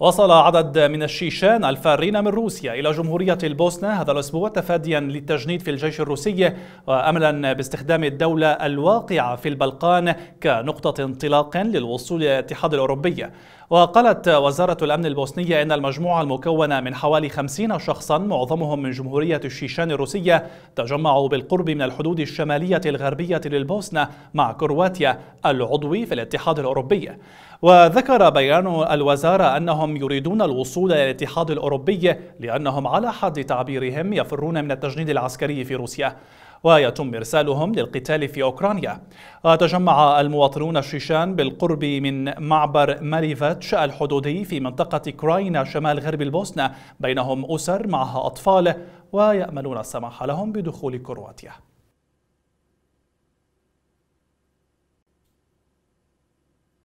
وصل عدد من الشيشان الفارين من روسيا إلى جمهورية البوسنة هذا الأسبوع تفاديا للتجنيد في الجيش الروسي وأملا باستخدام الدولة الواقعة في البلقان كنقطة انطلاق للوصول إلى الاتحاد الأوروبي وقالت وزارة الأمن البوسنية إن المجموعة المكونة من حوالي 50 شخصا معظمهم من جمهورية الشيشان الروسية تجمعوا بالقرب من الحدود الشمالية الغربية للبوسنة مع كرواتيا العضو في الاتحاد الأوروبي وذكر بيان الوزارة أنهم أنهم يريدون الوصول إلى الاتحاد الأوروبي لأنهم على حد تعبيرهم يفرون من التجنيد العسكري في روسيا ويتم إرسالهم للقتال في أوكرانيا وتجمع المواطنون الشيشان بالقرب من معبر ماليفاتش الحدودي في منطقة كراينا شمال غرب البوسنة بينهم أسر معها أطفال ويأملون السماح لهم بدخول كرواتيا